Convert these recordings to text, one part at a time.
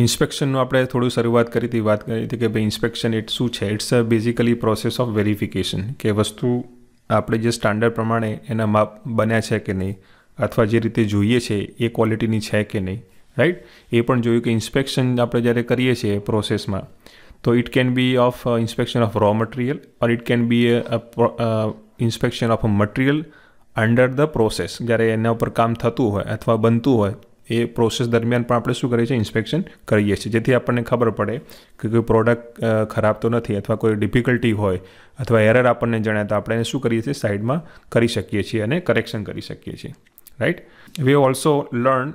ઇન્સ્પેક્શનનું આપણે થોડું શરૂઆત કરી હતી વાત કરી હતી કે ભાઈ ઇન્સ્પેક્શન એટ શું છે it's a basically process of verification કે વસ્તુ આપણે જે સ્ટાન્ડર્ડ પ્રમાણે એના માપ બન્યા છે કે નહીં અથવા જે રીતે જોઈએ છે એ ક્વોલિટીની છે કે નહીં રાઈટ એ પણ જોયું કે ઇન્સ્પેક્શન આપણે જ્યારે કરીએ છીએ પ્રોસેસમાં તો it can be of inspection of raw material or it can be inspection of material under the process જ્યારે એના ઉપર કામ થતું હોય અથવા બનતું હોય એ પ્રોસેસ દરમિયાન પણ આપણે શું કરીએ છીએ ઇન્સ્પેક્શન કરીએ છીએ જેથી આપણને ખબર પડે કે કોઈ પ્રોડક્ટ ખરાબ તો નથી અથવા કોઈ ડિફિકલ્ટી હોય અથવા એરર આપણને જણાય તો આપણે એને શું કરીએ છીએ સાઇડમાં કરી શકીએ છીએ અને કરેક્શન કરી શકીએ છીએ right we also learn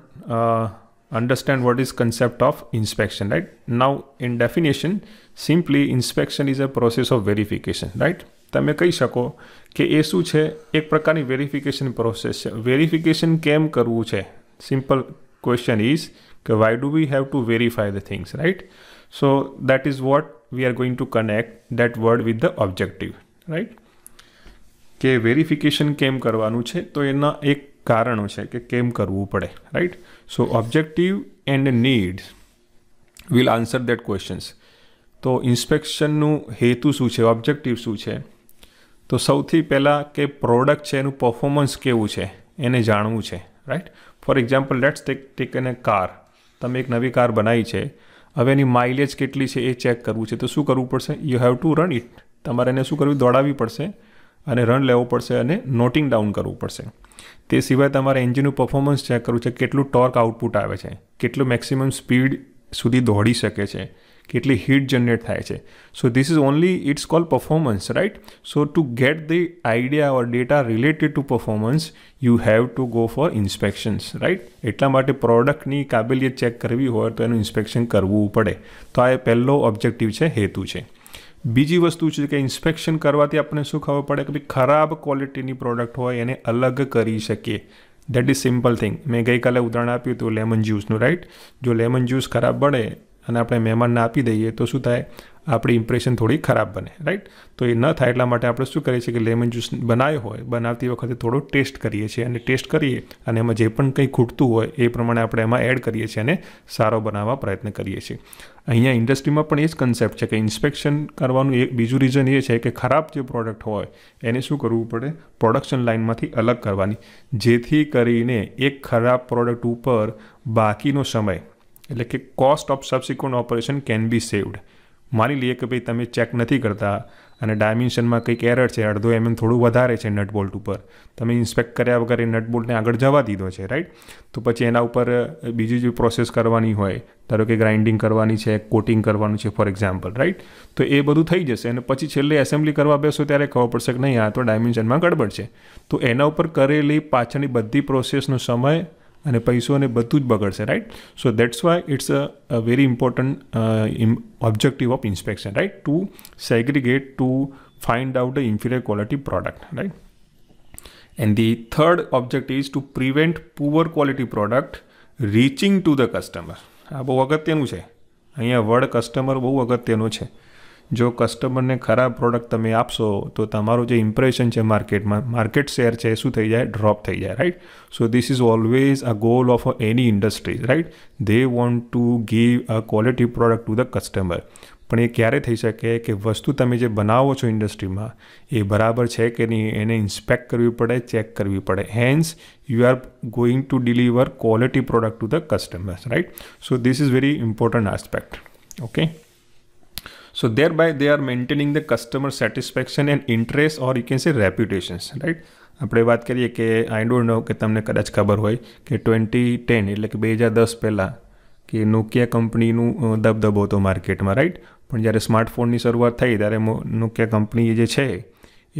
understand what is concept of inspection right now in definition simply inspection is a process of verification right તમે કહી શકો કે એ શું છે એક પ્રકારની વેરિફિકેશન પ્રોસેસ છે વેરિફિકેશન કેમ કરવું છે simple question is why do we have to verify the things, right? So that is what we are going to connect that word with the objective, right? કે વેરિફિકેશન કેમ કરવાનું છે તો એના એક કારણો છે કે કેમ કરવું પડે right so objective and need will answer that questions તો ઇન્સ્પેક્શનનું હેતુ શું છે ઓબ્જેક્ટિવ શું છે તો સૌથી પહેલાં કે પ્રોડક્ટ છે એનું પરફોર્મન્સ કેવું છે એને જાણવું છે right for example let's take take એને કાર તમે એક નવી કાર બનાવી છે હવે એની માઇલેજ કેટલી છે એ ચેક કરવું છે તો શું કરવું પડશે you have to run it તમારે એને શું કરવું દોડાવવી પડશે અને રન લેવો પડશે અને નોટિંગ ડાઉન કરવું પડશે તે સિવાય તમારે એન્જિનનું પરફોર્મન્સ ચેક કરવું છે કેટલું ટોર્ક આઉટપુટ આવે છે કેટલું મેક્સિમમ સ્પીડ સુધી દોડી શકે છે કેટલી હીટ જનરેટ થાય છે so this is only it's call performance right so to get the idea or data related to performance you have to go for inspections right એટલા માટે પ્રોડક્ટની કાબેલિયત ચેક કરવી હોય તો એનું ઇન્સ્પેક્શન કરવું પડે તો આ એ પહેલો ઓબ્જેક્ટિવ છે હેતુ છે બીજી વસ્તુ છે કે ઇન્સ્પેક્શન કરવાથી આપણને શું ખબર પડે કે ભાઈ ખરાબ ક્વોલિટીની પ્રોડક્ટ હોય એને અલગ કરી શકીએ દેટ ઇઝ સિમ્પલ થિંગ મેં ગઈકાલે ઉદાહરણ આપ્યું હતું લેમન જ્યુસનું રાઈટ જો લેમન જ્યુસ ખરાબ બને અને આપણે મહેમાનને આપી દઈએ તો શું થાય આપણી ઇમ્પ્રેશન થોડી ખરાબ બને રાઈટ તો એ ન થાય એટલા માટે આપણે શું કરીએ છીએ કે લેમન જ્યુસ બનાવ્યો હોય બનાવતી વખતે થોડો ટેસ્ટ કરીએ છીએ અને ટેસ્ટ કરીએ અને એમાં જે પણ કંઈ ખૂટતું હોય એ પ્રમાણે આપણે એમાં એડ કરીએ છીએ અને સારો બનાવવા પ્રયત્ન કરીએ છીએ અહીંયા ઇન્ડસ્ટ્રીમાં પણ એ જ કન્સેપ્ટ છે કે ઇન્સ્પેક્શન કરવાનું એક બીજું રીઝન એ છે કે ખરાબ જે પ્રોડક્ટ હોય એને શું કરવું પડે પ્રોડક્શન લાઇનમાંથી અલગ કરવાની જેથી કરીને એક ખરાબ પ્રોડક્ટ ઉપર બાકીનો સમય એટલે કે cost of subsequent operation can be saved માની લઈએ કે ભાઈ તમે ચેક નથી કરતા અને ડાયમેન્શનમાં કંઈક એરર છે અડધો એમએમ થોડું વધારે છે નટ બોલ્ટ ઉપર તમે ઇન્સ્પેક્ટ કર્યા વગર એ નટબોલ્ટને આગળ જવા દીધો છે રાઈટ તો પછી એના ઉપર બીજી જે પ્રોસેસ કરવાની હોય ધારો કે ગ્રાઇન્ડિંગ કરવાની છે કોટિંગ કરવાનું છે ફોર એક્ઝામ્પલ રાઈટ તો એ બધું થઈ જશે અને પછી છેલ્લે એસેમ્બલી કરવા બેસો ત્યારે ખબર પડશે કે નહીં આ તો ડાયમેન્શનમાં ગડબડ છે તો એના ઉપર કરેલી પાછળની બધી પ્રોસેસનો સમય અને પૈસો અને બધું જ બગડશે right so that's why it's a very important objective of inspection right to segregate to find out the inferior quality product right and the third objective is to prevent poor quality product reaching to the customer આ બહુ અગત્યનું છે અહીંયા word customer બહુ અગત્યનો છે જો કસ્ટમરને ખરાબ પ્રોડક્ટ તમે આપશો તો તમારું જે ઇમ્પ્રેશન છે માર્કેટમાં માર્કેટ શેર છે શું થઈ જાય ડ્રોપ થઈ જાય right so this is always a goal of any industry right they want to give a quality product to the customer પણ એ ક્યારે થઈ શકે કે વસ્તુ તમે જે બનાવો છો ઇન્ડસ્ટ્રીમાં એ બરાબર છે કે નહીં એને ઇન્સ્પેક્ટ કરવી પડે ચેક કરવી પડે hence you are going to deliver quality product to the customers right so this is very important aspect okay So thereby they are maintaining the customer satisfaction and interest or you can say reputations, right? આપણે વાત કરીએ કે I don't know કે તમને કદાચ ખબર હોય કે ટ્વેન્ટી ટેન એટલે કે બે હજાર દસ પહેલાં કે નોકિયા કંપનીનું દબદબો હતો માર્કેટમાં રાઈટ પણ જ્યારે સ્માર્ટફોનની શરૂઆત થઈ ત્યારે નોકિયા કંપની જે છે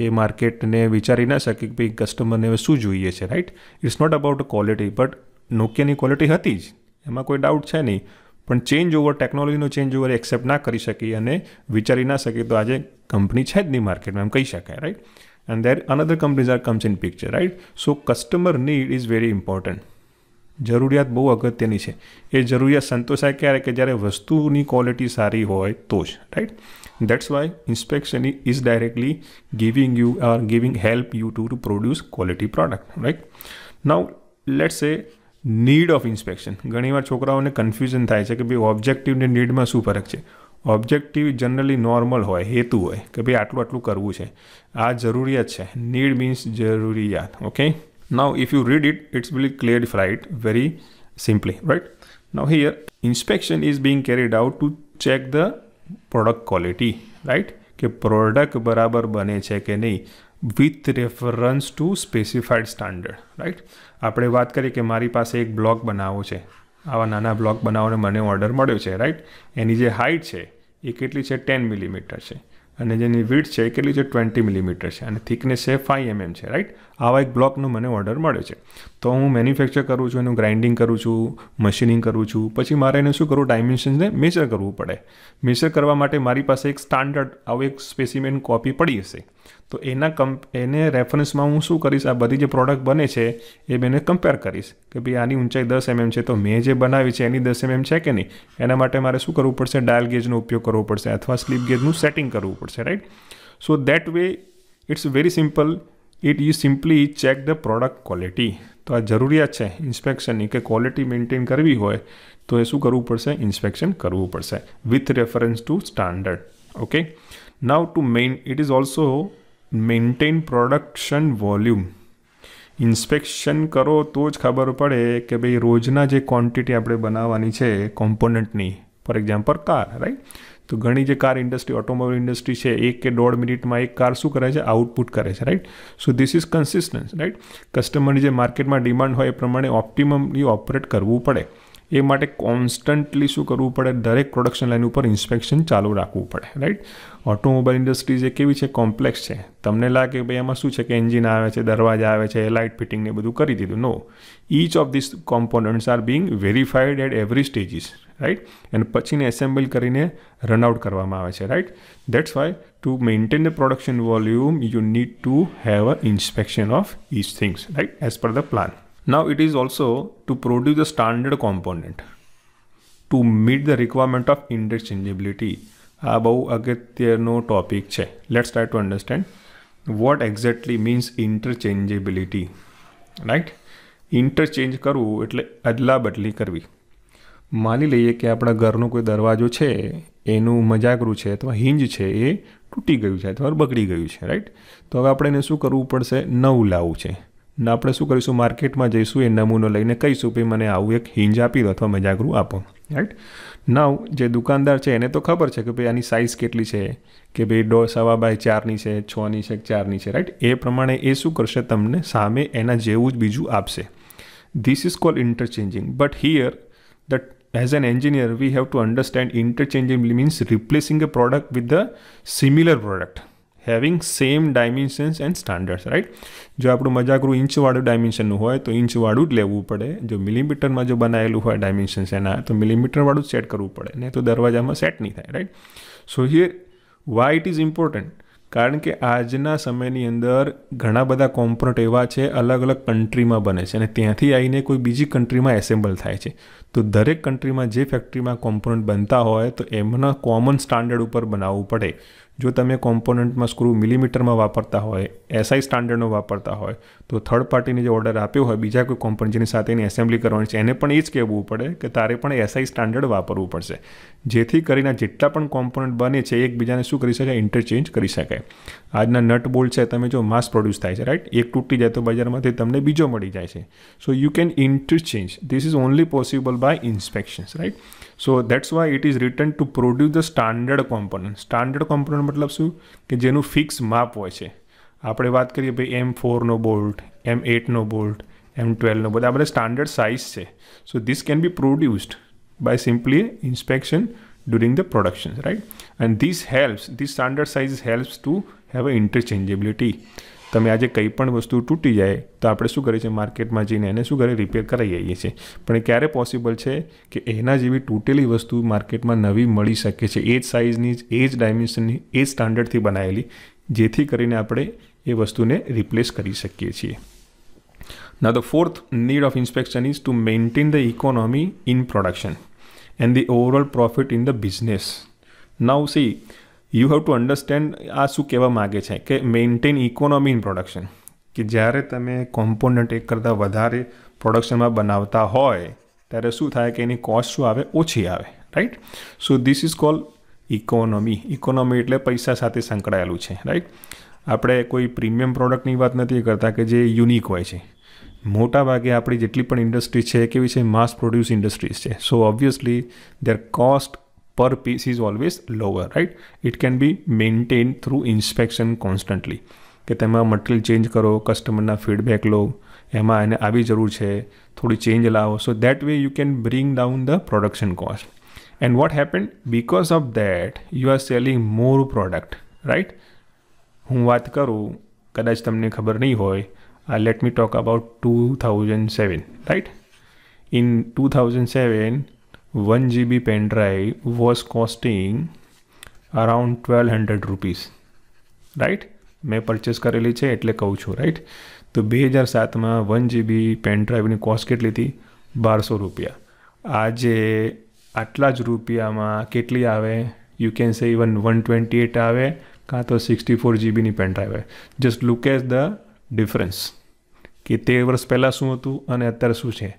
એ માર્કેટને વિચારી ના શકે કે ભાઈ કસ્ટમરને હવે શું જોઈએ છે right it's not about quality but નોકિયાની ક્વોલિટી હતી જ એમાં કોઈ ડાઉટ છે નહીં પણ ચેન્જ ઓવર ટેકનોલોજીનો ચેન્જ ઓવર એક્સેપ્ટ ના કરી શકી અને વિચારી ના શકી તો આજે કંપની છે જ નહીં માર્કેટમાં એમ કહી શકાય right and there another companies are comes in picture right so customer need is very important જરૂરિયાત બહુ અગત્યની છે એ જરૂરિયાત સંતોષાય ક્યારે કે જ્યારે વસ્તુની ક્વોલિટી સારી હોય તો જ right that's why inspection is directly giving you are giving help you to to produce quality product right now let's a need of inspection ઘણીવાર છોકરાઓને કન્ફ્યુઝન થાય છે કે ભાઈ ઓબ્જેક્ટિવને નીડમાં શું ફરક છે ઓબ્જેક્ટિવ જનરલી નોર્મલ હોય હેતુ હોય કે ભાઈ આટલું આટલું કરવું છે આ જરૂરિયાત છે નીડ મીન્સ જરૂરિયાત okay now if you read it it's clear right very simply right now here inspection is being carried out to check the product quality right કે પ્રોડક્ટ બરાબર બને છે કે નહીં with reference to specified standard right આપણે વાત કરીએ કે મારી પાસે એક બ્લોક બનાવવો છે આવા નાના બ્લોક બનાવવાનો મને ઓર્ડર મળ્યો છે રાઈટ એની જે હાઇટ છે એ કેટલી છે ટેન મિલીમીટર છે અને જેની વિથ છે એ કેટલી છે ટ્વેન્ટી મિલીમીટર છે અને થિકનેસ છે ફાઇવ એમએમ mm છે રાઈટ આવા એક બ્લોકનો મને ઓર્ડર મળ્યો છે તો હું મેન્યુફેક્ચર કરું છું એનું ગ્રાઇન્ડિંગ કરું છું મશીનિંગ કરું છું પછી મારે એને શું કરવું ડાયમેન્શનને મેજર કરવું પડે મેજર કરવા માટે મારી પાસે એક સ્ટાન્ડર્ડ આવું એક સ્પેસિમેન કોપી પડી હશે તો એના કમ્પ એને રેફરન્સમાં હું શું કરીશ આ બધી જે પ્રોડક્ટ બને છે એ મેં કમ્પેર કરીશ કે ભાઈ આની ઊંચાઈ દસ એમએમ mm છે તો મેં જે બનાવી છે એની દસ એમએમ mm છે કે નહીં એના માટે મારે શું કરવું પડશે ડાયલ ગેજનો ઉપયોગ કરવો પડશે અથવા સ્લીપ ગેજનું સેટિંગ કરવું પડશે right so that way it's very simple it you simply check the product quality તો આ જરૂરિયાત છે ઇન્સ્પેક્શનની કે ક્વોલિટી મેન્ટેન કરવી હોય તો એ શું કરવું પડશે ઇન્સ્પેક્શન કરવું પડશે with reference to standard okay now to main it is also maintain production volume inspection કરો તો જ ખબર પડે કે ભાઈ રોજના જે ક્વોન્ટિટી આપણે બનાવવાની છે કોમ્પોનન્ટની ફોર એક્ઝામ્પલ કાર રાઈટ તો ઘણી જે કાર ઇન્ડસ્ટ્રી ઓટોમોબાઈલ ઇન્ડસ્ટ્રી છે એક કે દોઢ મિનિટમાં એક કાર શું કરે છે આઉટપુટ કરે છે right so this is consistency right કસ્ટમરની જે માર્કેટમાં ડિમાન્ડ હોય એ પ્રમાણે ઓપ્ટિમમલી ઓપરેટ કરવું પડે એ માટે કોન્સ્ટન્ટલી શું કરવું પડે દરેક પ્રોડક્શન લાઇન ઉપર ઇન્સ્પેક્શન ચાલુ રાખવું પડે રાઈટ ઓટોમોબાઈલ ઇન્ડસ્ટ્રી જે કેવી છે કોમ્પ્લેક્સ છે તમને લાગે ભાઈ એમાં શું છે કે એન્જિન આવે છે દરવાજા આવે છે લાઇટ ફિટિંગ ને બધું કરી દીધું no each of this components are being verified at every stages right and પછીને એસેમ્બલ કરીને રન આઉટ કરવામાં આવે છે right that's why to maintain the production volume you need to have a inspection of each things right as per the plan Now it is also to produce the standard component to meet the requirement of interchangeability. આ બહુ અગત્યનો topic છે let's try to understand what exactly means interchangeability right interchange કરવું એટલે અદલાબદલી કરવી માની લઈએ કે આપણા ઘરનો કોઈ દરવાજો છે એનું મજાકરું છે અથવા હિંજ છે એ તૂટી ગયું છે અથવા બગડી ગયું છે રાઈટ તો હવે આપણે એને શું કરવું પડશે નવું લાવવું છે ને આપણે શું કરીશું માર્કેટમાં જઈશું એ નમૂનો લઈને કહીશું ભાઈ મને આવું એક હિંજ આપી દો અથવા મજાગરું આપો રાઈટ નાવ જે દુકાનદાર છે એને તો ખબર છે કે ભાઈ આની સાઇઝ કેટલી છે કે ભાઈ ડો સવા બાય ચારની છે છની છે ચારની છે રાઈટ એ પ્રમાણે એ શું કરશે તમને સામે એના જેવું જ બીજું આપશે this is call interchanging but here the as an engineer we have to understand interchanging means replacing a product with a similar product having same dimensions and standards right જો આપણું મજાકરું ઇંચવાળું ડાયમેન્શનનું હોય તો ઇંચવાળું જ લેવું પડે જો મિલીમીટરમાં જો બનાવેલું હોય ડાયમેન્શન્સ એના તો મિલીમીટરવાળું જ સેટ કરવું પડે ને તો દરવાજામાં સેટ નહીં થાય right so here why it is important કારણ કે આજના સમયની અંદર ઘણા બધા કોમ્પોનન્ટ એવા છે અલગ અલગ કન્ટ્રીમાં બને છે અને ત્યાંથી આવીને કોઈ બીજી કન્ટ્રીમાં એસેમ્બલ થાય છે તો દરેક કન્ટ્રીમાં જે ફેક્ટરીમાં કોમ્પોનન્ટ બનતા હોય તો એમના કોમન સ્ટાન્ડર્ડ ઉપર બનાવવું પડે જો તમે કોમ્પોનન્ટમાં સ્ક્રૂ મિલીમીટરમાં વાપરતા હોય એસઆઈ સ્ટાન્ડર્ડનો વાપરતા હોય તો થર્ડ પાર્ટીને જે ઓર્ડર આપ્યો હોય બીજા કોઈ કોમ્પોનન્ટ જેની સાથે એની એસેમ્બલી કરવાની છે એને પણ એ જ કહેવું પડે કે તારે પણ એસઆઈ સ્ટાન્ડર્ડ વાપરવું પડશે જેથી કરીને જેટલા પણ કોમ્પોનન્ટ બને છે એકબીજાને શું કરી શકાય ઇન્ટરચેન્જ કરી શકાય આજના નટ બોલ્ટ છે તમે જો માસ પ્રોડ્યુસ થાય છે રાઈટ એક તૂટી જાય તો બજારમાંથી તમને બીજો મળી જાય છે so you can interchange this is only possible by inspections right so that's why it is return to produce the standard component standard component મતલબ શું કે જેનું ફિક્સ માપ હોય છે આપણે વાત કરીએ ભાઈ એમ ફોરનો બોલ્ટ એમ એટનો બોલ્ટ એમ ટ્વેલ્વનો બોલ્ટ આ બધા સ્ટાન્ડર્ડ સાઇઝ છે so this can be produced by simply inspection during the production right and this helps this standard size helps to have a interchangeability તમે આજે કંઈ પણ વસ્તુ તૂટી જાય તો આપણે શું કરીએ છીએ માર્કેટમાં જઈને એને શું કરીએ રિપેર કરાવી આવીએ છીએ પણ ક્યારે પોસિબલ છે કે એના જેવી તૂટેલી વસ્તુ માર્કેટમાં નવી મળી શકે છે એ જ સાઇઝની એ જ ડાયમેન્શનની એ જ સ્ટાન્ડર્ડથી બનાવેલી જેથી કરીને આપણે એ વસ્તુને રિપ્લેસ કરી શકીએ છીએ Now, the fourth need of inspection is to maintain the economy in production and the overall profit in the business. Now, see, you have to understand આ શું કહેવા માગે છે કે મેન્ટેન ઇકોનોમી ઇન પ્રોડક્શન કે જ્યારે તમે કોમ્પોનન્ટ એક કરતાં વધારે પ્રોડક્શનમાં બનાવતા હોય ત્યારે શું થાય કે એની કોસ્ટ શું આવે ઓછી આવે right so this is call economy economy એટલે પૈસા સાથે સંકળાયેલું છે રાઈટ આપણે કોઈ પ્રીમિયમ પ્રોડક્ટની વાત નથી કરતા કે જે યુનિક હોય છે મોટાભાગે આપણી જેટલી પણ ઇન્ડસ્ટ્રી છે કેવી છે માસ પ્રોડ્યુસ ઇન્ડસ્ટ્રીઝ છે so obviously their cost per piece is always lower, right? It can be maintained through inspection constantly. કે તેમાં મટીરિયલ ચેન્જ કરો કસ્ટમરના ફીડબેક લો એમાં એને આવી જરૂર છે થોડી ચેન્જ લાવો so that way you can bring down the production cost and what happen because of that you are selling more product right હું વાત કરું કદાચ તમને ખબર નહીં હોય આ let me talk about two thousand seven right in two thousand seven 1 GB pen drive costing around around 1200 rupees right મેં પરચેસ કરેલી છે એટલે કહું છું રાઈટ તો બે હજાર સાતમાં વન જીબી પેન ડ્રાઈવની કોસ્ટ કેટલી હતી બારસો રૂપિયા આજે આટલા જ રૂપિયામાં કેટલી આવે you can say even one twenty eight આવે કાં તો સિક્સટી ફોર જીબીની પેન ડ્રાઈવ આવે just look as the difference કે તે વર્ષ પહેલાં શું હતું અને અત્યારે શું છે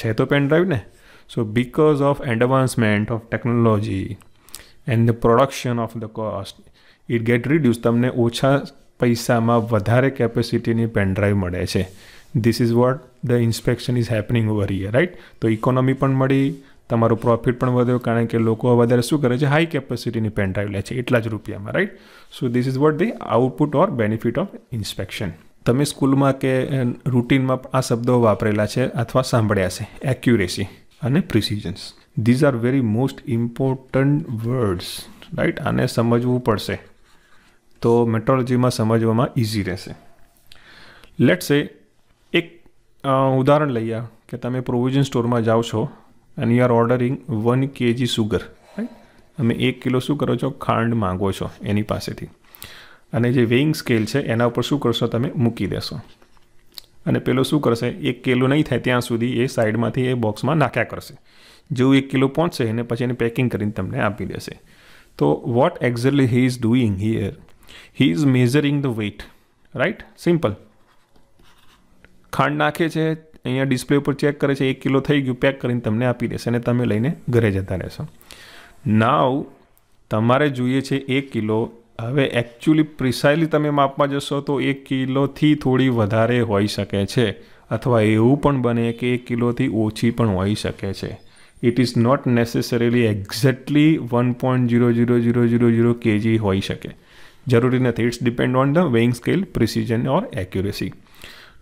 છે તો પેન ડ્રાઈવ ને So because of advancement of technology and the production of the cost, it get reduced. તમને ઓછા પૈસામાં વધારે કેપેસિટીની પેન ડ્રાઈવ મળે છે this is what the inspection is happening over here right તો ઇકોનોમી પણ મળી તમારું પ્રોફિટ પણ વધ્યો કારણ કે લોકો વધારે શું કરે છે હાઈ કેપેસિટીની પેનડ્રાઈવ લે છે એટલા જ રૂપિયામાં right so this is what the output or benefit of inspection તમે સ્કૂલમાં કે રૂટીનમાં આ શબ્દો વાપરેલા છે અથવા સાંભળ્યા છે એક્યુરેસી અને precisions these are very most important words right આને સમજવું પડશે તો મેટ્રોલોજીમાં સમજવામાં ઇઝી રહેશે લેટ્સ એ એક ઉદાહરણ લઈએ કે તમે પ્રોવિઝન સ્ટોરમાં જાઓ છો and you are ordering one kg sugar right તમે એક કિલો શું કરો છો ખાંડ માગો છો એની પાસેથી અને જે વેઇંગ સ્કેલ છે એના ઉપર શું કરશો તમે મૂકી દેશો અને પેલો શું કરશે એક કિલો નહીં થાય ત્યાં સુધી એ સાઈડમાંથી એ બોક્સમાં નાખ્યા કરશે જેવું એક કિલો પહોંચશે અને પછી એને પેકિંગ કરીને તમને આપી દેશે તો what exactly he is doing here he is measuring the weight right simple ખાંડ નાખે છે અહીંયા ડિસ્પ્લે ઉપર ચેક કરે છે એક કિલો થઈ ગયું પેક કરીને તમને આપી દેશે અને તમે લઈને ઘરે જતા રહેશો નાવ તમારે જોઈએ છે એક કિલો હવે એકચ્યુઅલી પ્રિસાઇલી તમે માપવા જશો તો એક કિલોથી થોડી વધારે હોઈ શકે છે અથવા એવું પણ બને કે એક કિલોથી ઓછી પણ હોઈ શકે છે it is not necessarily exactly one point zero zero zero zero zero kg હોઈ શકે જરૂરી નથી it's depend on the weighing scale precision or accuracy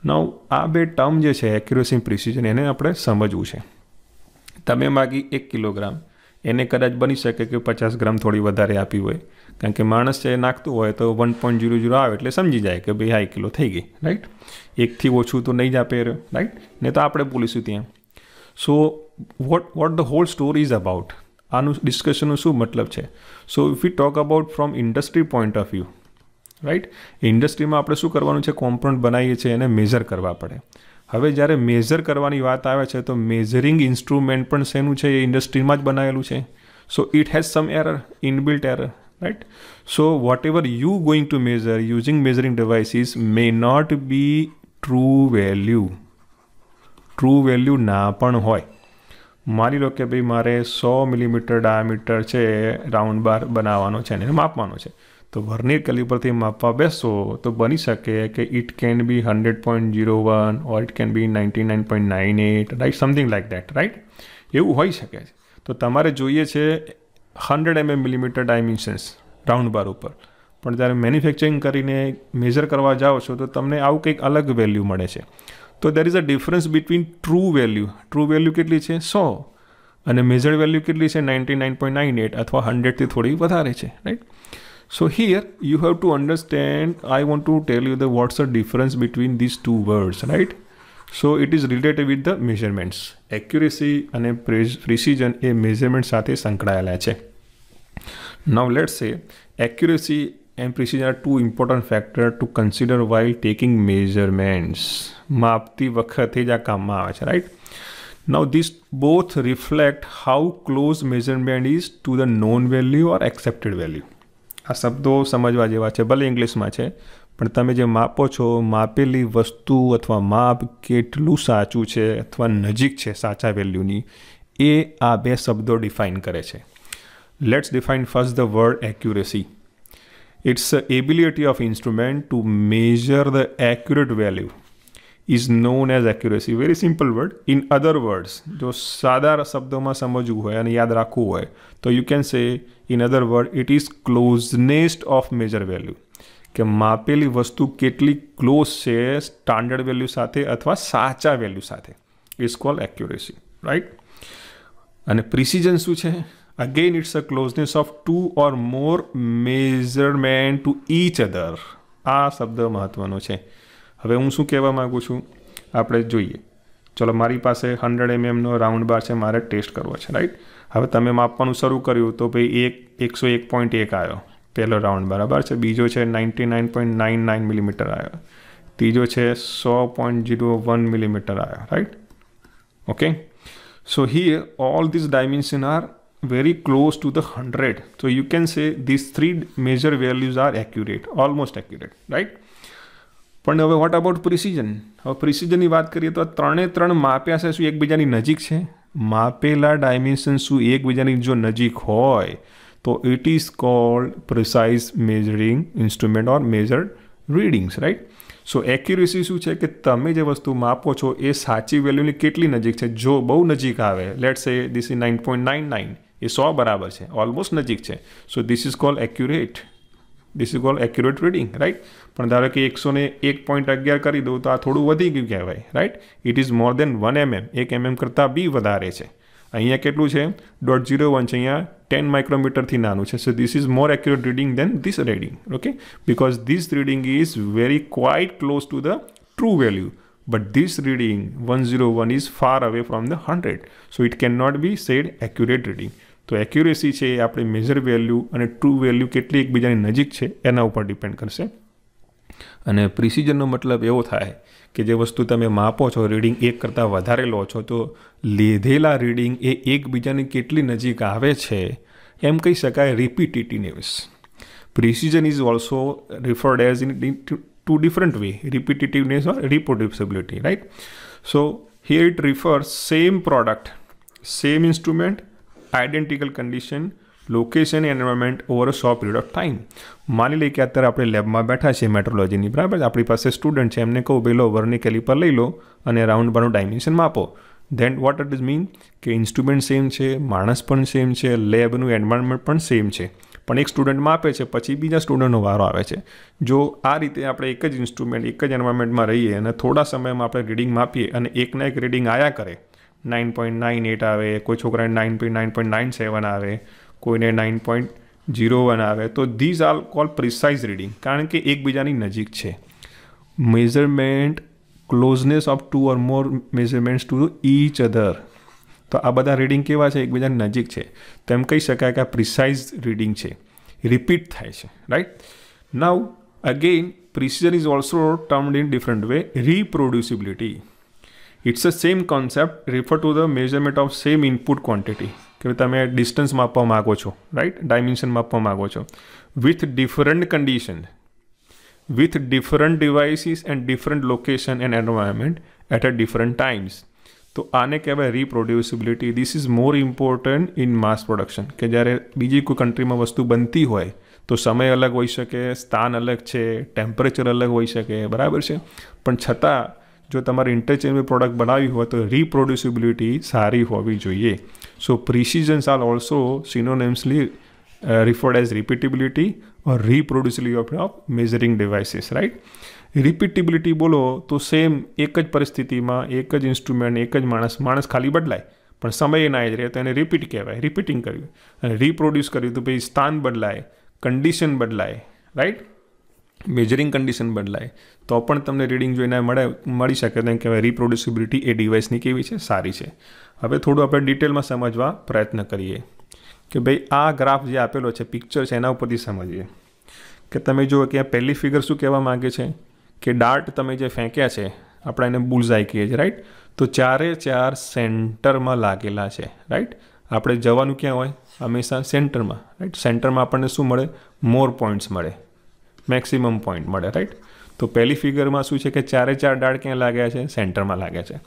નવ આ બે ટર્મ જે છે એક્યુરેસી પ્રિસિઝન એને આપણે સમજવું છે તમે માગી એક કિલોગ્રામ એને કદાચ બની શકે કે પચાસ ગ્રામ થોડી વધારે આપી હોય કારણ કે માણસ જે નાખતું હોય તો વન પોઈન્ટ ઝીરો ઝીરો આવે એટલે સમજી જાય કે ભાઈ હા કિલો થઈ ગઈ રાઈટ એકથી ઓછું તો નહીં જ આપે રહ્યો રાઈટ ને તો આપણે બોલીશું ત્યાં so what what the whole story is about આનું ડિસ્કશનનું શું મતલબ છે so if you talk about from industry point of view right ઇન્ડસ્ટ્રીમાં આપણે શું કરવાનું છે કોમ્પોન્ડ બનાવીએ છીએ એને મેઝર કરવા પડે હવે જ્યારે મેઝર કરવાની વાત આવે છે તો મેઝરિંગ ઇન્સ્ટ્રુમેન્ટ પણ શેનું છે એ ઇન્ડસ્ટ્રીમાં જ બનાવેલું છે so it has some error inbuilt error right so whatever you going to measure using measuring devices may not be true value true value ના પણ હોય માની લો કે ભાઈ મારે સો મિલીમીટર ડાયામીટર છે રાઉન્ડ બાર બનાવવાનો છે અને માપવાનો છે તો વર્નિયર કેલિપરથી માપવા બેસો તો બની શકે કે it can be hundred point zero one or it can be ninety nine point nine eight right something like that right એવું હોઈ શકે છે તો તમારે જોઈએ છે hundred mm millimetre dimensions round bar ઉપર પણ જ્યારે મેન્યુફેક્ચરિંગ કરીને મેઝર કરવા જાઓ છો તો તમને આવું કંઈક અલગ વેલ્યુ મળે છે તો there is a difference between true value true value કેટલી છે સો અને મેજર્ડ વેલ્યુ કેટલી છે ninety nine point nine eight અથવા હંડ્રેડથી થોડી વધારે છે right So here you have to understand, I want to tell you the what's the difference between these two words, right? So it is related with the measurements. Accuracy and precision a measurement સાથે સંકળાયેલા છે. Now let's say accuracy and precision are two important factors to consider while taking measurements. માપતી વખતે જ આ right? Now these both reflect how close measurement is to the known value or accepted value. આ શબ્દો સમજવા જેવા છે ભલે ઇંગ્લિશમાં છે પણ તમે જે માપો છો માપેલી વસ્તુ અથવા માપ કેટલું સાચું છે અથવા નજીક છે સાચા વેલ્યુની એ આ બે શબ્દો ડિફાઇન કરે છે let's define first the word accuracy it's ability of instrument to measure the accurate value is known as accuracy very simple word in other words જો સાદા શબ્દોમાં સમજવું હોય અને યાદ રાખવું હોય તો you can say in other word it is closeness of measure value કે માપેલી વસ્તુ કેટલી ક્લોઝ છે સ્ટાન્ડર્ડ વેલ્યુ સાથે અથવા સાચા વેલ્યુ સાથે ઇઝ કોલ એક્યુરેસી રાઈટ અને પ્રિસિઝન શું છે again it's a closeness of two or more measurement to each other આ શબ્દ મહત્ત્વનો છે હવે હું શું કહેવા માગું છું આપણે જોઈએ ચલો મારી પાસે હંડ્રેડ એમએમનો રાઉન્ડ બાર છે મારે ટેસ્ટ કરવો છે રાઈટ હવે તમે માપવાનું શરૂ કર્યું તો ભાઈ એક એકસો એક પોઈન્ટ એક આવ્યો પહેલો રાઉન્ડ બરાબર છે બીજો છે ninety nine point nine nine millimetre આવ્યો ત્રીજો છે સો પોઈન્ટ જીરો વન મિલીમીટર આવ્યો right okay so he all this dimension are very close to the 100 so you can say these three measure values are accurate almost accurate right પણ હવે what about precision હવે પ્રિસિઝનની વાત કરીએ તો આ ત્રણે ત્રણ માપ્યા છે શું એકબીજાની નજીક છે માપેલા ડાયમેન્શન શું એકબીજાની જો નજીક હોય તો it is called precise measuring instrument or measure readings right so accuracy શું છે કે તમે જે વસ્તુ માપો છો એ સાચી વેલ્યુની કેટલી નજીક છે જો બહુ નજીક આવે let say this is nine point nine nine એ સો બરાબર છે ઓલમોસ્ટ નજીક છે so this is call accurate this is call accurate reading right પણ ધારો કે એકસો ને એક પોઈન્ટ અગિયાર કરી દઉં તો આ થોડું વધી ગયું કહેવાય right it is more than one mm એક એમએમ કરતાં બી વધારે છે અહીંયા કેટલું છે ડોટ ઝીરો વન છે અહીંયા ટેન માઇક્રોમીટરથી નાનું છે so this is more accurate reading than this reading okay because this reading is very quite close to the true value but this reading one zero one is far away from the hundred so it can not be said accurate reading તો accuracy છે એ આપણી measure value અને true value કેટલી એકબીજાની નજીક છે એના ઉપર ડિપેન્ડ કરશે અને પ્રિસિઝનનો મતલબ એવો થાય કે જે વસ્તુ તમે માપો છો રીડિંગ એક કરતાં વધારે લો છો તો લીધેલા રીડિંગ એ એકબીજાની કેટલી નજીક આવે છે એમ કહી શકાય repetitiveness precision is also referred as in two different way repetitiveness or reproducibility right so here it refer same product same instrument identical condition location environment over a short period of time માની લઈએ કે અત્યારે આપણે લેબમાં બેઠા છીએ મેટ્રોલોજીની બરાબર આપણી પાસે સ્ટુડન્ટ છે એમને કહું ભાઈ લો વર્ની કેલિપર લઈ લો અને રાઉન્ડ બારનું ડાયમેન્શન માપો then what it is mean કે ઇન્સ્ટ્રુમેન્ટ સેમ છે માણસ પણ સેમ છે લેબનું એન્વાયરમેન્ટ પણ સેમ છે પણ એક સ્ટુડન્ટ માપે છે પછી બીજા સ્ટુડન્ટનો વારો આવે છે જો આ રીતે આપણે એક જ ઇન્સ્ટ્રુમેન્ટ એક જ એન્વાયરમેન્ટમાં રહીએ અને થોડા સમયમાં આપણે રીડિંગ માપીએ અને એકના એક રીડિંગ આયા કરે નાઇન પોઈન્ટ નાઇન એટ આવે કોઈ છોકરાને nine point nine point nine seven આવે કોઈને નાઇન પોઈન્ટ ઝીરો વન આવે તો these are call precise reading કારણ કે એકબીજાની નજીક છે measurement closeness of two or more measurements to each other તો આ બધા રીડિંગ કેવા છે એકબીજાની નજીક છે તો એમ કહી શકાય કે આ પ્રિસાઇઝ રીડિંગ છે રિપીટ થાય છે right now again precision is also termed in different way reproducibility it's a same concept refer to the measurement of same input quantity कि तमें डिस्टन्स मापवा मागो छो राइट डायमेंशन मापा मागो छो with different condition with different devices and different location and environment at a different times तो आने कहवा reproducibility this is more important in mass production के जयरे बीजी कोई कंट्री में वस्तु बनती हो तो समय अलग होके स्थान अलग है टेम्परेचर अलग होके बराबर है पता જો તમારે ઇન્ટરચેન્જેબલ પ્રોડક્ટ બનાવી હોય તો રિપ્રોડ્યુસિબિલિટી સારી હોવી જોઈએ so precision are also synonymously referred as repeatability or reproducibility of measuring devices right repeatability બોલો તો સેમ એક જ પરિસ્થિતિમાં એક જ ઇન્સ્ટ્રુમેન્ટ એક જ માણસ માણસ ખાલી બદલાય પણ સમય ના જ રહે તો એને રિપીટ કહેવાય રિપીટિંગ કર્યું અને રિપ્રોડ્યુસ કર્યું તો પછી સ્થાન બદલાય કન્ડિશન બદલાય રાઈટ મેજરિંગ કન્ડિશન બદલાય તો પણ તમને રીડિંગ જોઈને મળે મળી શકે નહીં કહેવાય રિપ્રોડ્યુસિબિલિટી એ ડિવાઇસની કેવી છે સારી છે હવે થોડું આપણે ડિટેલમાં સમજવા પ્રયત્ન કરીએ કે ભાઈ આ ગ્રાફ જે આપેલો છે પિક્ચર છે એના ઉપરથી સમજીએ કે તમે જુઓ કે આ પહેલી ફિગર શું કહેવા માગે છે કે ડાર્ટ તમે જે ફેંક્યા છે આપણે એને બુલ્ઝાઈ કહીએ છીએ રાઈટ તો ચારે ચાર સેન્ટરમાં લાગેલા છે રાઈટ આપણે જવાનું ક્યાં હોય હંમેશા સેન્ટરમાં રાઈટ સેન્ટરમાં આપણને શું મળે મોર પોઈન્ટ્સ મળે મેક્સિમમ પોઈન્ટ મળે રાઈટ તો પહેલી ફિગરમાં શું છે કે ચારે ચાર ડાળ ક્યાં લાગ્યા છે સેન્ટરમાં લાગ્યા છે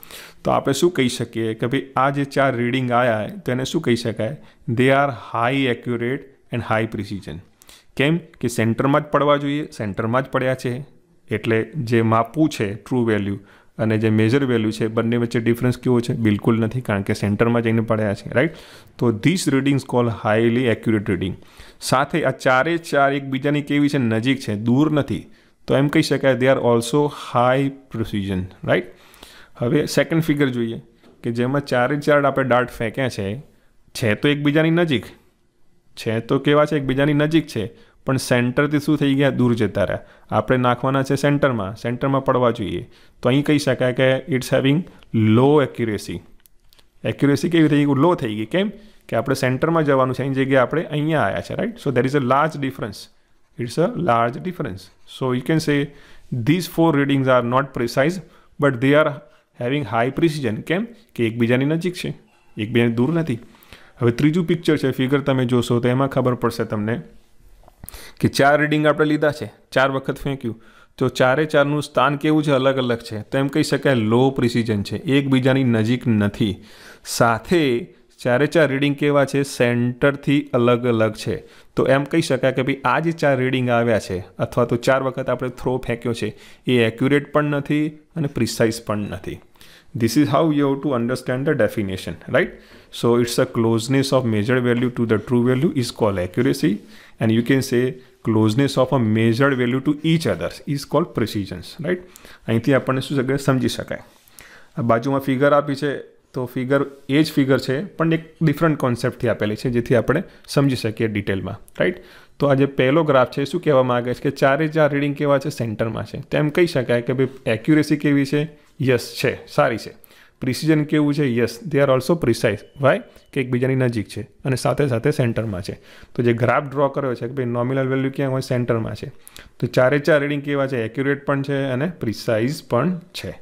તો આપણે શું કહી શકીએ કે ભાઈ આ જે ચાર રીડિંગ આવ્યા તેને શું કહી શકાય they are high accurate and high precision કેમ કે સેન્ટરમાં જ પડવા જોઈએ સેન્ટરમાં જ પડ્યા છે એટલે જે માપવું છે ટ્રુ વેલ્યુ અને જે મેજર વેલ્યુ છે બંને વચ્ચે ડિફરન્સ કેવો છે બિલકુલ નથી કારણ કે સેન્ટરમાં જઈને પડ્યા છે રાઈટ તો this readings call highly accurate reading સાથે આ ચારે ચાર એકબીજાની કેવી છે નજીક છે દૂર નથી તો એમ કહી શકાય they are also high precision right હવે સેકન્ડ ફિગર જોઈએ કે જેમાં ચારે ચાર આપણે ડાર્ટ ફેંક્યા છે છે તો એકબીજાની નજીક છે તો કેવા છે એકબીજાની નજીક છે પણ સેન્ટરથી શું થઈ ગયા દૂર જતા રહ્યા આપણે નાખવાના છે સેન્ટરમાં સેન્ટરમાં પડવા જોઈએ તો અહીં કહી શકાય કે it's having low accuracy accuracy કેવી થઈ ગઈ લો થઈ ગઈ કેમ કે આપણે સેન્ટરમાં જવાનું છે એની જગ્યાએ આપણે અહીંયા આવ્યા છે right so there is a large difference it's a large difference so you can say these four readings are not precise but they are having high precision કેમ કે એકબીજાની નજીક છે એકબીજાની દૂર નથી હવે ત્રીજું પિક્ચર છે ફિગર તમે જોશો તો એમાં ખબર પડશે તમને કે ચાર રીડિંગ આપણે લીધા છે ચાર વખત ફેંક્યું તો ચારે ચારનું સ્થાન કેવું છે અલગ અલગ છે તો એમ કહી શકાય લો પ્રિસિઝન છે એકબીજાની નજીક નથી સાથે ચારે ચાર રીડિંગ કેવા છે સેન્ટરથી અલગ અલગ છે તો એમ કહી શકાય કે ભાઈ આ જે ચાર રીડિંગ આવ્યા છે અથવા તો ચાર વખત આપણે થ્રો ફેંક્યો છે એ એક્યુરેટ પણ નથી અને પ્રિસાઇઝ પણ નથી this is how you have to understand the definition right so it's a closeness of measured value to the true value is called accuracy and you can say closeness of a measured value to each others is called precisions right અહીંથી આપણને શું શકે સમજી શકાય આ બાજુમાં figure આપી છે તો ફિગર એ જ ફિગર છે પણ એક ડિફરન્ટ કોન્સેપ્ટથી આપેલી છે જેથી આપણે સમજી શકીએ ડિટેલમાં રાઈટ તો આ જે પહેલો ગ્રાફ છે શું કહેવા માગે છે કે ચારે ચાર રીડિંગ કેવા છે સેન્ટરમાં છે તેમ કહી શકાય કે ભાઈ એક્યુરેસી કેવી છે યસ છે સારી છે પ્રિસિઝન કેવું છે yes they are also precise why કે એકબીજાની નજીક છે અને સાથે સાથે સેન્ટરમાં છે તો જે ગ્રાફ ડ્રો કર્યો છે કે ભાઈ નોમિનલ વેલ્યુ ક્યાં હોય સેન્ટરમાં છે તો ચારે ચાર રીડિંગ કેવા છે એક્યુરેટ પણ છે અને પ્રિસાઇઝ પણ છે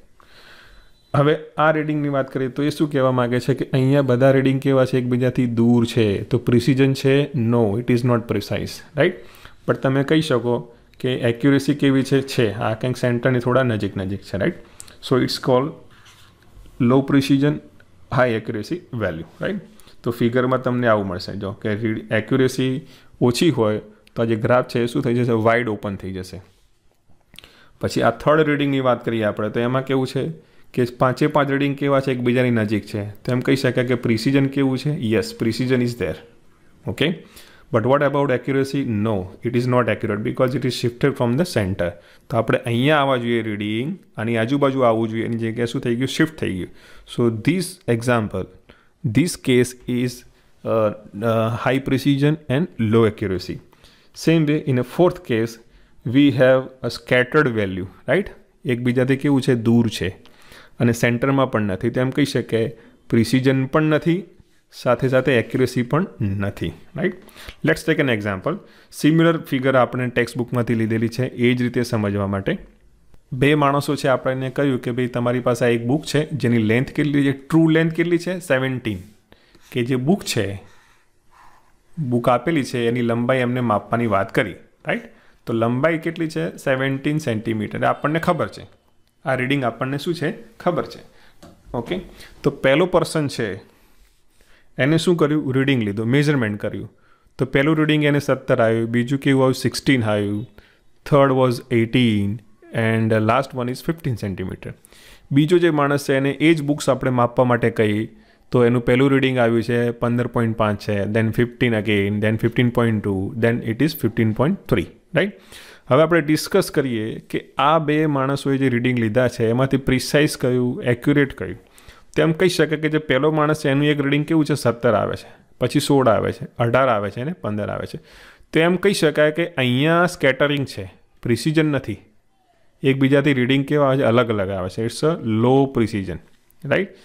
હવે આ રીડિંગની વાત કરીએ તો એ શું કહેવા માગે છે કે અહીંયા બધા રીડિંગ કેવા છે એકબીજાથી દૂર છે તો પ્રિસિઝન છે no it is not precise right but તમે કહી શકો કે એક્યુરેસી કેવી છે છે આ કંઈક સેન્ટરની થોડા નજીક નજીક છે right so it's call low precision high accuracy value right તો ફિગરમાં તમને આવું મળશે જો કે રીડ એક્યુરેસી ઓછી હોય તો આ જે ગ્રાફ છે એ શું થઈ જશે વાઇડ ઓપન થઈ જશે પછી આ થર્ડ રીડિંગની વાત કરીએ આપણે તો એમાં કેવું છે કે પાંચે પાંચ રીડિંગ કેવા છે એકબીજાની નજીક છે તો એમ કહી શકાય કે પ્રિસિઝન કેવું છે yes precision is there okay but what about accuracy no it is not accurate because it is shifted from the center તો આપણે અહીંયા આવવા જોઈએ રીડિંગ આની આજુબાજુ આવવું જોઈએ એની જગ્યાએ શું થઈ ગયું શિફ્ટ થઈ ગયું so this example this case is high precision and low accuracy same way in a fourth case we have a scattered value right એકબીજાથી કેવું છે દૂર છે અને સેન્ટરમાં પણ નથી તેમ કહી શકે પ્રિસિઝન પણ નથી સાથે સાથે એક્યુરેસી પણ નથી right let's take an example similar figure આપણે ટેક્સ્ટ બુકમાંથી લીધેલી છે એ જ રીતે સમજવા માટે બે માણસો છે આપણને કહ્યું કે ભાઈ તમારી પાસે આ એક બુક છે જેની લેન્થ કેટલી છે ટ્રુ લેન્થ કેટલી છે સેવન્ટીન કે જે બુક છે બુક આપેલી છે એની લંબાઈ એમને માપવાની વાત કરી રાઈટ તો લંબાઈ કેટલી છે સેવન્ટીન સેન્ટીમીટર આપણને ખબર છે આ રીડિંગ આપણને શું છે ખબર છે ઓકે તો પહેલો પર્સન છે એને શું કર્યું રીડિંગ લીધું મેઝરમેન્ટ કર્યું તો પહેલું રીડિંગ એને સત્તર આવ્યું બીજું કેવું આવ્યું સિક્સટીન આવ્યું third was eighteen and last one is fifteen centimeter બીજો જે માણસ છે એને એ જ બુક્સ આપણે માપવા માટે કહી તો એનું પહેલું રીડિંગ આવ્યું છે પંદર પોઈન્ટ પાંચ છે then fifteen again then fifteen point two then it is fifteen point three right હવે આપણે ડિસ્કસ કરીએ કે આ બે માણસોએ જે રીડિંગ લીધા છે એમાંથી પ્રિસાઇઝ કયું એક્યુરેટ કયું તેમ કહી શકે કે જે પહેલો માણસ છે એનું એક રીડિંગ કેવું છે સત્તર આવે છે પછી સોળ આવે છે અઢાર આવે છે અને પંદર આવે છે તો એમ કહી શકાય કે અહીંયા સ્કેટરિંગ છે પ્રિસિઝન નથી એકબીજાથી રીડિંગ કેવા આવે છે અલગ અલગ આવે છે it's a low precision right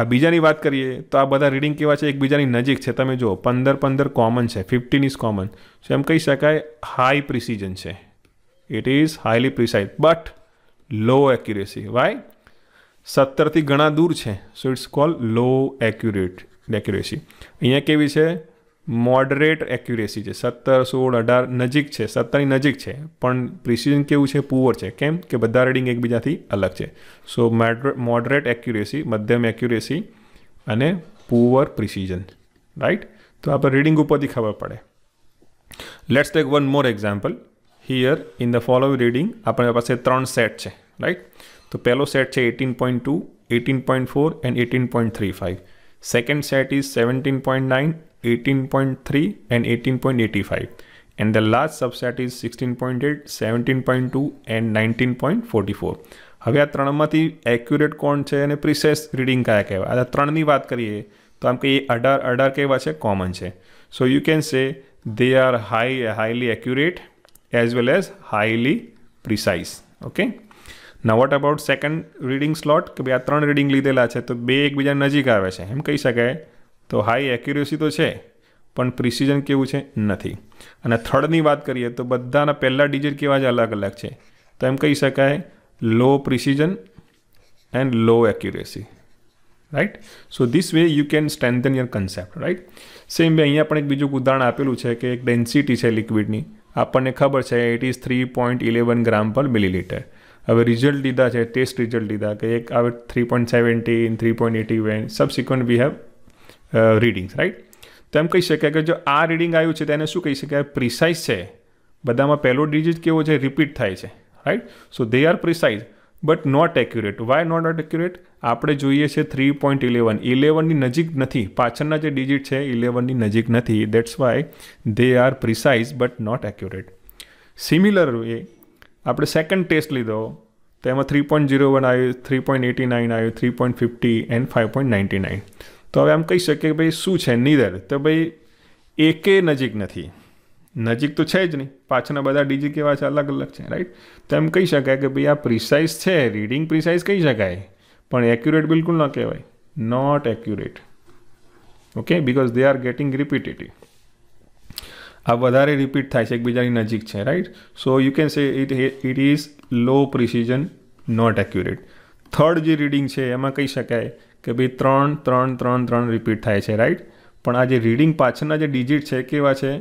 આ બીજાની વાત કરીએ તો આ બધા રીડિંગ કેવા છે એકબીજાની નજીક છે તમે જુઓ પંદર પંદર કોમન છે ફિફ્ટીન ઇઝ કોમન સો એમ કહી શકાય હાઈ પ્રિસિઝન છે it is highly precise but low accuracy why સત્તરથી ઘણા દૂર છે so it's call low accurate accuracy અહીંયા કેવી છે મોડરેટ એક્યુરેસી છે સત્તર સોળ અઢાર નજીક છે સત્તરની નજીક છે પણ પ્રિસિઝન કેવું છે પુઅર છે કેમ કે બધા રીડિંગ એકબીજાથી અલગ છે સો મોડરેટ એક્યુરેસી મધ્યમ એક્યુરેસી અને પુઅર પ્રિસિઝન રાઈટ તો આપણે રીડિંગ ઉપરથી ખબર પડે let's take one more example here in the following reading આપણી પાસે ત્રણ સેટ છે રાઈટ તો પહેલો સેટ છે eighteen point two eighteen point four and eighteen point three five second set is seventeen point nine eighteen point three and eighteen point eighty five and seventeen last two and nineteen 17.2 and four હવે આ ત્રણમાંથી accurate કોણ છે અને પ્રિસેસ reading કયા કહેવાય આ ત્રણની વાત કરીએ તો આમ કહીએ અઢાર અઢાર કેવા છે કોમન છે so you can say they are high highly accurate as well as highly precise okay ના what about second reading slot કે ભાઈ આ ત્રણ રીડિંગ લીધેલા છે તો બે એકબીજા નજીક આવે છે એમ કહી શકાય તો હાઈ એક્યુરેસી તો છે પણ પ્રિસિઝન કેવું છે નથી અને થર્ડની વાત કરીએ તો બધાના પહેલાં ડિજિટ કેવા જ અલગ અલગ છે તો એમ કહી શકાય low precision and low accuracy right so this way you can strengthen your concept right same way અહીંયા પણ એક બીજું ઉદાહરણ આપેલું છે કે એક ડેન્સિટી છે લિક્વિડની આપણને ખબર છે it is three point eleven gram per milliliter હવે રિઝલ્ટ લીધા છે ટેસ્ટ રિઝલ્ટ લીધા કે એક આવે three point seventeen three point eighty when subsequent we have readings right તો એમ કહી શકાય કે જો આ રીડિંગ આવ્યું છે તેને શું કહી શકાય પ્રિસાઇઝ છે બધામાં પહેલો ડિજિટ કેવો છે રિપીટ થાય છે right so they are precise but not accurate why not not accurate આપણે જોઈએ છે થ્રી પોઈન્ટ ઇલેવન ઇલેવનની નજીક નથી પાછળના જે ડિજિટ છે ઇલેવનની નજીક નથી that's why they are precise but not accurate similar એ આપણે સેકન્ડ ટેસ્ટ લીધો તેમાં થ્રી પોઈન્ટ ઝીરો વન આવ્યું થ્રી પોઈન્ટ એટી નાઇન આવ્યું three point fifty and five point ninety nine તો હવે આમ કહી શકીએ કે ભાઈ શું છે નીધર તો ભાઈ એકે નજીક નથી નજીક તો છે જ નહીં પાછળના બધા ડીજી કેવા છે અલગ અલગ છે રાઈટ તો એમ કહી શકાય કે ભાઈ આ પ્રિસાઇઝ છે રીડિંગ પ્રિસાઇઝ કહી શકાય પણ એક્યુરેટ બિલકુલ ન કહેવાય not accurate okay because they are getting repetitive આ વધારે રિપીટ થાય છે એકબીજાની નજીક છે right so you can say it it is low precision not accurate third જે રીડિંગ છે એમાં કહી શકાય કે ભાઈ ત્રણ ત્રણ ત્રણ ત્રણ રિપીટ થાય છે રાઈટ પણ આ જે રીડિંગ પાછળના જે ડિજિટ છે કેવા છે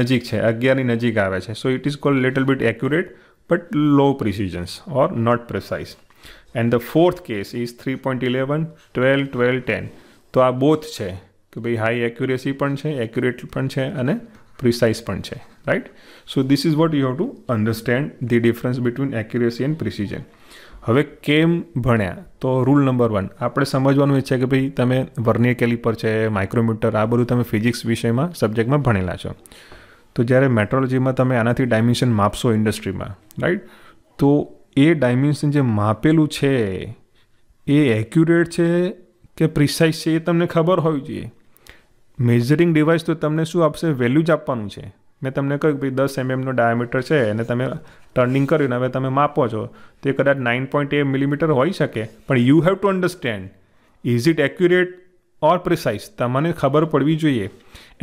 નજીક છે અગિયારની નજીક આવે છે so it is call little bit accurate but low precisions or not precise and the fourth case is three point eleven twelve twelve ten તો આ બોથ છે કે ભાઈ હાઈ એક્યુરેસી પણ છે એક્યુરેટ પણ છે અને પ્રિસાઇઝ પણ છે right so this is what you have to understand the difference between accuracy and precision હવે કેમ ભણ્યા તો રૂલ નંબર વન આપણે સમજવાનું એ છે કે ભાઈ તમે કેલી પર છે માઇક્રોમીટર આ બધું તમે ફિઝિક્સ વિષયમાં સબ્જેક્ટમાં ભણેલા છો તો જ્યારે મેટ્રોલોજીમાં તમે આનાથી ડાયમેન્શન માપશો ઇન્ડસ્ટ્રીમાં રાઈટ તો એ ડાયમેન્શન જે માપેલું છે એ એક્યુરેટ છે કે પ્રિસાઇઝ છે એ તમને ખબર હોવી જોઈએ મેઝરિંગ ડિવાઇસ તો તમને શું આપશે વેલ્યુ જ આપવાનું છે મેં તમને કહ્યું ભાઈ દસ એમએમનો mm ડાયામીટર છે અને તમે ટર્નિંગ કર્યું હવે તમે માપો છો તો એ કદાચ નાઇન પોઈન્ટ એ મિલીમીટર હોઈ શકે પણ you have to understand is it accurate or precise તમને ખબર પડવી જોઈએ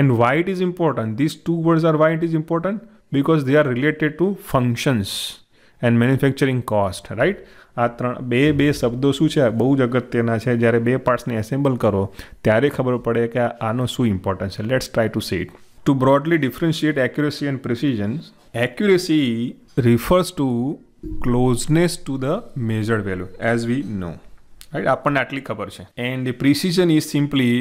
and why it is important this two words are why it is important because they are related to functions and manufacturing cost right આ ત્રણ બે બે શબ્દો શું છે બહુ જ અગત્યના છે જ્યારે બે પાર્ટ્સને એસેમ્બલ કરો ત્યારે ખબર પડે કે આનો શું ઇમ્પોર્ટન્સ છે let's try to seat to broadly differentiate accuracy and precision accuracy refers to closeness to the measured value as we know right આપણને આટલી ખબર છે and precision is simply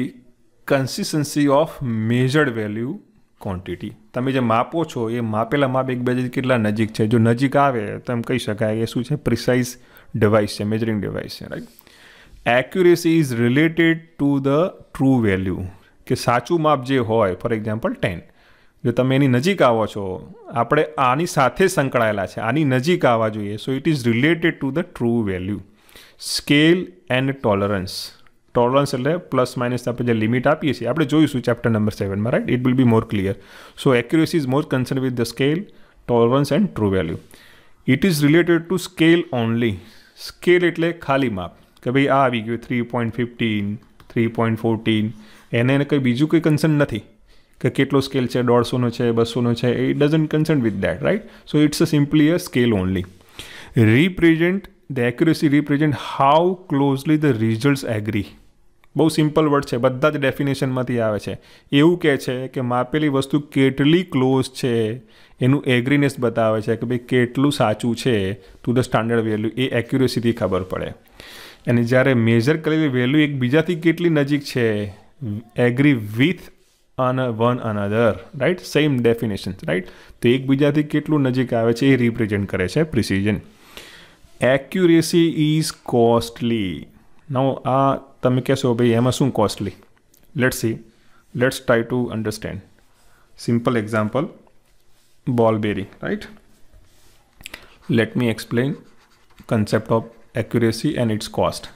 consistency of measured value quantity તમે જે માપો છો એ માપેલા માપ એકબીજા કેટલા નજીક છે જો નજીક આવે તો એમ કહી શકાય એ શું છે પ્રિસાઇઝ डिवाइस है मेजरिंग डिवाइस है right accuracy is related to the true value કે સાચું માપ જે હોય ફોર એક્ઝામ્પલ ટેન જો તમે એની નજીક આવો છો આપણે આની સાથે સંકળાયેલા છે આની નજીક આવવા જોઈએ so it is related to the true value scale and tolerance tolerance એટલે પ્લસ માઇનસ આપણે જે લિમિટ આપીએ છીએ આપણે જોઈશું ચેપ્ટર નંબર સેવનમાં right it will be more clear so accuracy is more concern with the scale tolerance and true value it is related to scale only scale એટલે ખાલી માપ કે ભાઈ આ આવી ગયું three point fifteen three point fourteen એને એને કંઈ બીજું કંઈ કન્સર્ન નથી કે કેટલો સ્કેલ છે દોઢસોનો છે બસોનો છે એ doesn't concern with that right so it's a simply a scale only represent the accuracy represent how closely the result agree બહુ સિમ્પલ વર્ડ છે બધા જ ડેફિનેશનમાંથી આવે છે એવું કહે છે કે માપેલી વસ્તુ કેટલી ક્લોઝ છે એનું એગ્રીનેસ બતાવે છે કે ભાઈ કેટલું સાચું છે ટુ ધ સ્ટાન્ડર્ડ વેલ્યુ એ એક્યુરેસીથી ખબર પડે અને જ્યારે મેજર કરેલી વેલ્યુ એકબીજાથી કેટલી નજીક છે agree with an one another right same definition right તો એકબીજાથી કેટલું નજીક આવે છે એ રિપ્રેઝેન્ટ કરે છે precision accuracy is costly no આ તમે કહેશો ભાઈ એમાં શું costly let's see let's try to understand simple example ball bearing right let me explain concept of accuracy and its cost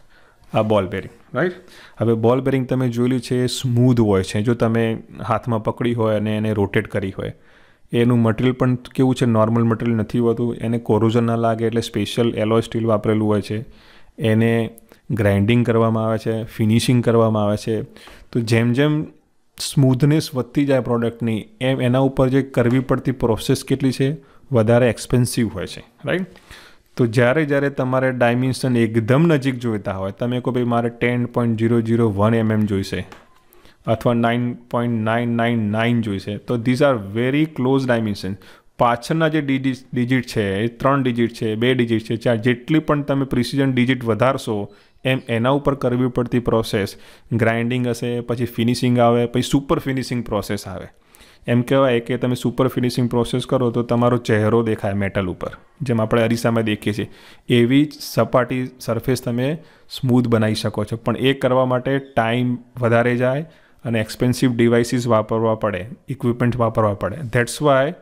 આ બોલ બેરિંગ રાઈટ હવે બોલ બેરિંગ તમે જોયેલી છે એ સ્મૂધ હોય છે જો તમે હાથમાં પકડી હોય અને એને રોટેટ કરી હોય એનું મટીરિયલ પણ કેવું છે નોર્મલ મટીરિયલ નથી હોતું એને કોરોઝન ના લાગે એટલે સ્પેશિયલ એલો સ્ટીલ વાપરેલું હોય છે એને ગ્રાઇન્ડિંગ કરવામાં આવે છે ફિનિશિંગ કરવામાં આવે છે તો જેમ જેમ સ્મૂથનેસ વધતી જાય પ્રોડક્ટની એમ એના ઉપર જે કરવી પડતી પ્રોસેસ કેટલી છે વધારે એક્સપેન્સિવ હોય છે રાઈટ તો જ્યારે જ્યારે તમારે ડાયમેન્શન એકદમ નજીક જોઈતા હોય તમે કહો ભાઈ મારે ten point zero zero one MM જોઈશે અથવા nine point nine nine nine જોઈશે તો these are very close dimension પાછળના જે ડિજિટ છે એ ત્રણ ડિજિટ છે બે ડિજિટ છે ચાર જેટલી પણ તમે પ્રિસિઝન ડિજિટ વધારશો એમ એના ઉપર કરવી પડતી પ્રોસેસ ગ્રાઇન્ડિંગ હશે પછી ફિનિશિંગ આવે પછી સુપર ફિનિશિંગ પ્રોસેસ આવે એમ કહેવાય કે તમે સુપર ફિનિશિંગ પ્રોસેસ કરો તો તમારો ચહેરો દેખાય મેટલ ઉપર જેમ આપણે અરીસામાં દેખીએ છીએ એવી જ સપાટી સરફેસ તમે સ્મૂથ બનાવી શકો છો પણ એ કરવા માટે ટાઈમ વધારે જાય અને એક્સપેન્સિવ ડિવાઇસીસ વાપરવા પડે ઇક્વિપમેન્ટ વાપરવા પડે that's why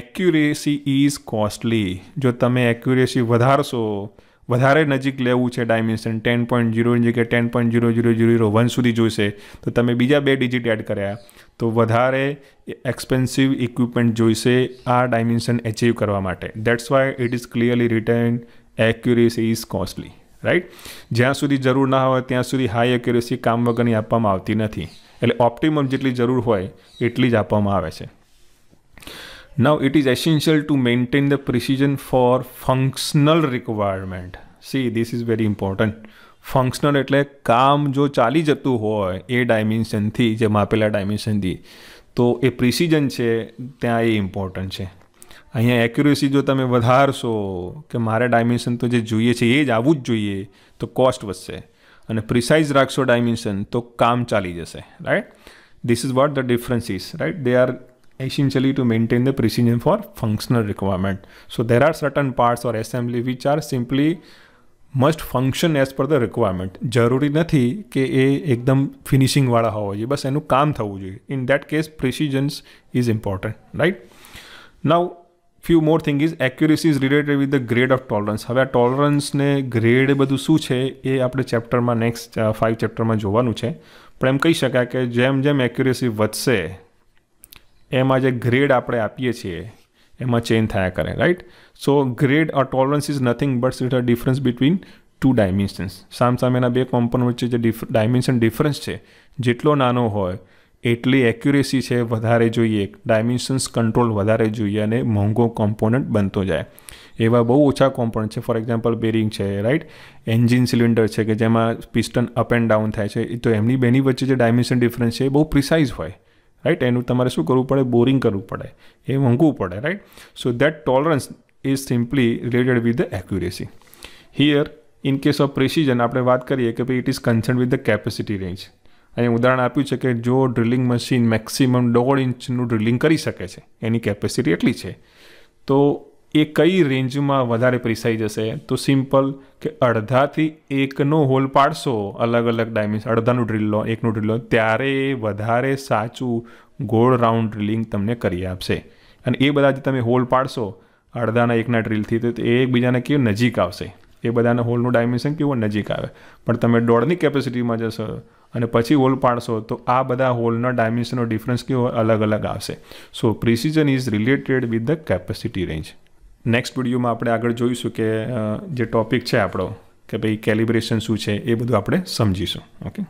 accuracy is costly જો તમે એક્યુરેસી વધારશો વધારે નજીક લેવું છે ડાયમેન્શન ટેન પોઈન્ટ ઝીરોની જગ્યાએ ten point zero zero zero one સુધી જોઈશે તો તમે બીજા બે ડિજિટ એડ કર્યા તો વધારે એક્સપેન્સિવ ઇક્વિપમેન્ટ જોઈશે આ ડાયમેન્શન એચીવ કરવા માટે that's why it is clearly return accuracy is costly right જ્યાં સુધી જરૂર ના હોય ત્યાં સુધી હાઈ એક્યુરેસી કામ વગરની આપવામાં આવતી નથી એટલે ઓપ્ટિમમ જેટલી જરૂર હોય એટલી જ આપવામાં આવે છે Now it is essential to maintain the precision for functional requirement. See, this is very important. Functional એટલે કામ જો ચાલી જતું હોય એ ડાયમેન્શનથી જે માપેલા ડાયમેન્શનથી તો એ પ્રિસિઝન છે ત્યાં એ ઇમ્પોર્ટન્ટ છે અહીંયા એક્યુરેસી જો તમે વધારશો કે મારે ડાયમેન્શન તો જે જોઈએ છે એ જ આવવું જ જોઈએ તો કોસ્ટ વધશે અને પ્રિસાઇઝ રાખશો ડાયમેન્શન તો કામ ચાલી જશે right this is what the difference is right they are essentially to maintain the precision for functional requirement. So there are certain parts or assembly which are simply must function as per the requirement જરૂરી નથી કે એ એકદમ ફિનિશિંગવાળા હોવા જોઈએ બસ એનું કામ થવું જોઈએ in that case precisions is important right now few more thing is accuracy is related with the grade of tolerance હવે આ ટોલરન્સને ગ્રેડ બધું શું છે એ આપણે ચેપ્ટરમાં નેક્સ્ટ ફાઇવ ચેપ્ટરમાં જોવાનું છે પણ એમ કહી શકાય કે જેમ જેમ એક્યુરેસી વધશે એમાં જે ગ્રેડ આપણે આપીએ છીએ એમાં ચેન્જ થયા કરે right so grade a tolerance is nothing but it a difference between two dimensions સામસામેના બે કોમ્પોનન્ટ વચ્ચે જે ડાયમેન્શન ડિફરન્સ છે જેટલો નાનો હોય એટલી એક્યુરેસી છે વધારે જોઈએ ડાયમેન્શન્સ કંટ્રોલ વધારે જોઈએ અને મોંઘો કોમ્પોનન્ટ બનતો જાય એવા બહુ ઓછા કોમ્પોનન્ટ છે ફોર એક્ઝામ્પલ બેરિંગ છે રાઈટ એન્જિન સિલિન્ડર છે કે જેમાં પિસ્ટન અપ એન્ડ ડાઉન થાય છે તો એમની બેની વચ્ચે જે ડાયમેન્શન ડિફરન્સ છે એ બહુ પ્રિસાઇઝ હોય રાઈટ એનું તમારે શું કરવું પડે બોરિંગ કરવું પડે એ મોંઘવું પડે right so that tolerance is simply related with the accuracy here in case of precision આપણે વાત કરીએ કે ભાઈ it is concern with the capacity range અહીંયા ઉદાહરણ આપ્યું છે કે જો ડ્રિલિંગ મશીન મેક્સિમમ દોઢ ઇંચનું ડ્રિલિંગ કરી શકે છે એની કેપેસિટી એટલી છે તો એ કઈ રેન્જમાં વધારે પ્રિસાઈ જશે તો સિમ્પલ કે અડધાથી એકનો હોલ પાડશો અલગ અલગ ડાયમેન્શન અડધાનું ડ્રીલ લો એકનું ડ્રીલ લો ત્યારે વધારે સાચું ગોળ રાઉન્ડ ડ્રિલિંગ તમને કરી આપશે અને એ બધા જે તમે હોલ પાડશો અડધાના એકના ડ્રિલથી તો એ એકબીજાને કેવું નજીક આવશે એ બધાના હોલનું ડાયમેન્શન કેવું નજીક આવે પણ તમે દોડની કેપેસિટીમાં જશો અને પછી હોલ પાડશો તો આ બધા હોલના ડાયમેન્શનનો ડિફરન્સ કેવો અલગ અલગ આવશે so precision is related with the capacity range next વિડીયોમાં આપણે આગળ જોઈશું કે જે ટૉપિક છે આપણો કે ભાઈ કેલિબ્રેશન શું છે એ બધું આપણે સમજીશું ઓકે